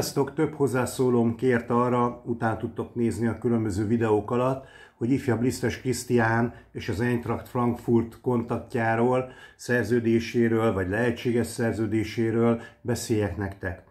Sziasztok! Több hozzászólóm kért arra, után tudtok nézni a különböző videók alatt, hogy ifjabb Lisztes Krisztián és az Eintracht Frankfurt kontaktjáról, szerződéséről, vagy lehetséges szerződéséről beszéljek nektek.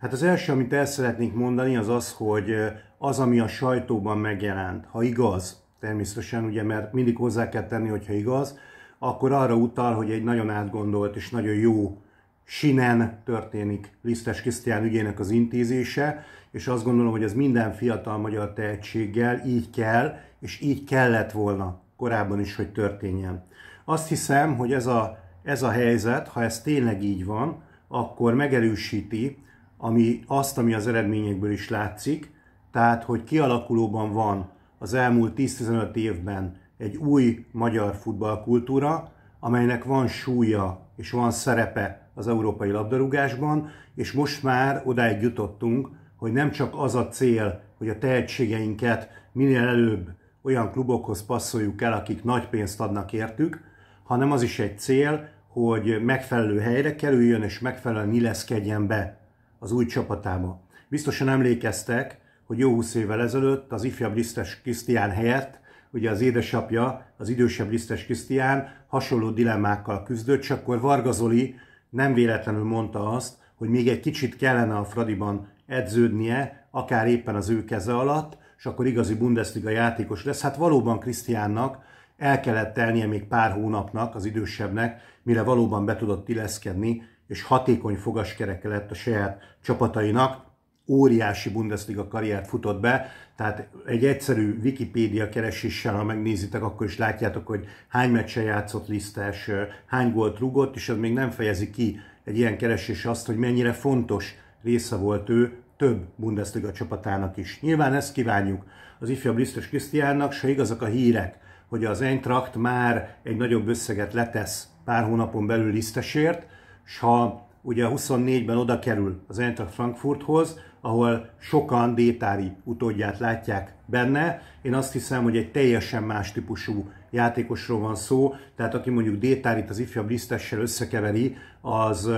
Hát az első, amit el szeretnék mondani, az az, hogy az, ami a sajtóban megjelent, ha igaz, természetesen ugye, mert mindig hozzá kell tenni, hogyha igaz, akkor arra utal, hogy egy nagyon átgondolt és nagyon jó sinen történik Lisztes Krisztián ügyének az intézése, és azt gondolom, hogy ez minden fiatal magyar tehetséggel így kell, és így kellett volna korábban is, hogy történjen. Azt hiszem, hogy ez a, ez a helyzet, ha ez tényleg így van, akkor megerősíti ami, azt, ami az eredményekből is látszik, tehát, hogy kialakulóban van az elmúlt 10-15 évben egy új magyar futballkultúra, amelynek van súlya és van szerepe az európai labdarúgásban, és most már odáig jutottunk, hogy nem csak az a cél, hogy a tehetségeinket minél előbb olyan klubokhoz passzoljuk el, akik nagy pénzt adnak értük, hanem az is egy cél, hogy megfelelő helyre kerüljön és megfelelően illeszkedjen be az új csapatába. Biztosan emlékeztek, hogy jó 20 évvel ezelőtt az ifjabb Lisztes Krisztián helyett, ugye az édesapja, az idősebb Lisztes Krisztián hasonló dilemmákkal küzdött, és akkor Vargazoli nem véletlenül mondta azt, hogy még egy kicsit kellene a Fradiban edződnie, akár éppen az ő keze alatt, és akkor igazi Bundesliga játékos lesz. Hát valóban Krisztiánnak el kellett telnie még pár hónapnak az idősebbnek, mire valóban be tudott illeszkedni, és hatékony fogaskereke lett a saját csapatainak óriási Bundesliga karriert futott be, tehát egy egyszerű Wikipédia kereséssel, ha megnézitek, akkor is látjátok, hogy hány meccsen játszott Lisztes, hány gólt rugott, és ez még nem fejezi ki egy ilyen keresés azt, hogy mennyire fontos része volt ő több Bundesliga csapatának is. Nyilván ezt kívánjuk az ifjabb Lisztes Krisztiánnak, se igazak a hírek, hogy az Eintracht már egy nagyobb összeget letesz pár hónapon belül Lisztesért, és ha ugye 24-ben oda kerül az Eintracht Frankfurthoz, ahol sokan Détári utódját látják benne. Én azt hiszem, hogy egy teljesen más típusú játékosról van szó, tehát aki mondjuk Détárit az ifjabb lisztessel összekeveri, az,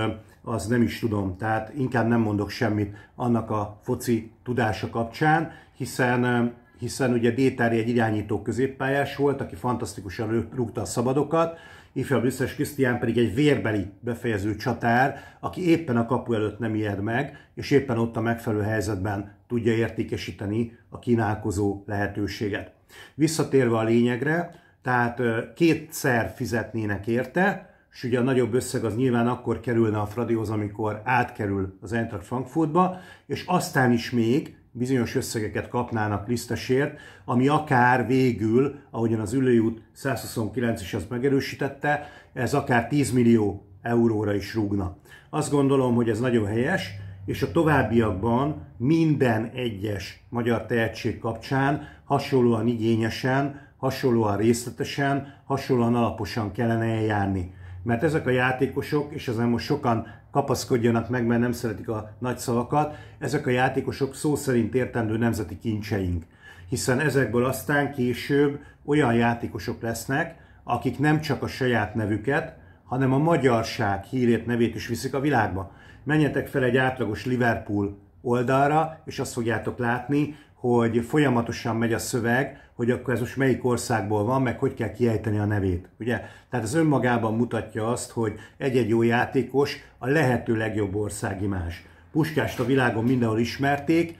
az nem is tudom. Tehát inkább nem mondok semmit annak a foci tudása kapcsán, hiszen hiszen ugye Détári egy irányító középpályás volt, aki fantasztikusan rúgta a szabadokat, ifjabb Lüsszes Krisztián pedig egy vérbeli befejező csatár, aki éppen a kapu előtt nem ijed meg, és éppen ott a megfelelő helyzetben tudja értékesíteni a kínálkozó lehetőséget. Visszatérve a lényegre, tehát kétszer fizetnének érte, és ugye a nagyobb összeg az nyilván akkor kerülne a Fradihoz, amikor átkerül az Eintracht Frankfurtba, és aztán is még bizonyos összegeket kapnának lisztesért, ami akár végül, ahogyan az ülőút 129 is azt megerősítette, ez akár 10 millió euróra is rúgna. Azt gondolom, hogy ez nagyon helyes, és a továbbiakban minden egyes magyar tehetség kapcsán hasonlóan igényesen, hasonlóan részletesen, hasonlóan alaposan kellene eljárni. Mert ezek a játékosok, és ezen most sokan kapaszkodjanak meg, mert nem szeretik a nagy szavakat, ezek a játékosok szó szerint értendő nemzeti kincseink. Hiszen ezekből aztán később olyan játékosok lesznek, akik nem csak a saját nevüket, hanem a magyarság hírét, nevét is viszik a világba. Menjetek fel egy átlagos Liverpool oldalra, és azt fogjátok látni, hogy folyamatosan megy a szöveg, hogy akkor ez most melyik országból van, meg hogy kell kiejteni a nevét. Ugye? Tehát ez önmagában mutatja azt, hogy egy-egy jó játékos a lehető legjobb országimás. Puskást a világon mindenhol ismerték,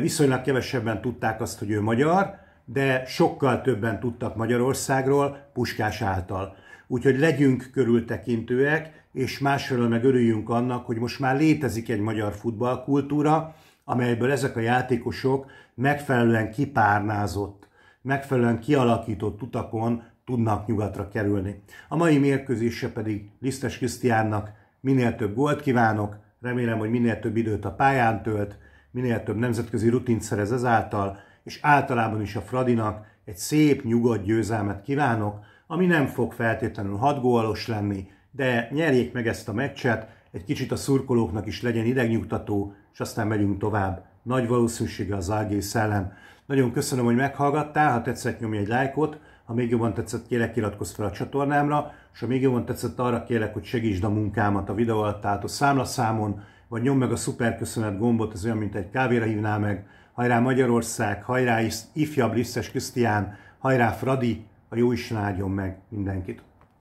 viszonylag kevesebben tudták azt, hogy ő magyar, de sokkal többen tudtak Magyarországról Puskás által. Úgyhogy legyünk körültekintőek, és másfelől meg örüljünk annak, hogy most már létezik egy magyar futballkultúra, amelyből ezek a játékosok megfelelően kipárnázott, megfelelően kialakított utakon tudnak nyugatra kerülni. A mai mérkőzésre pedig Lisztes Krisztiánnak minél több gólt kívánok, remélem, hogy minél több időt a pályán tölt, minél több nemzetközi rutint szerez ezáltal, és általában is a Fradinak egy szép, nyugodt győzelmet kívánok, ami nem fog feltétlenül hat gólos lenni, de nyerjék meg ezt a meccset, egy kicsit a szurkolóknak is legyen idegnyugtató, és aztán megyünk tovább. Nagy valószínűsége az AG szellem. Nagyon köszönöm, hogy meghallgattál, ha tetszett nyomj egy lájkot, ha még jobban tetszett, kérek, iratkozz fel a csatornámra, és ha még jobban tetszett, arra kérek, hogy segítsd a munkámat a videó alatt át a számlaszámon, vagy nyomd meg a szuper köszönet gombot, ez olyan, mint egy kávéra hívnál meg. Hajrá Magyarország, hajrá ifjabb Lisztes Krisztián, hajrá Fradi, a jó is áldjon meg mindenkit.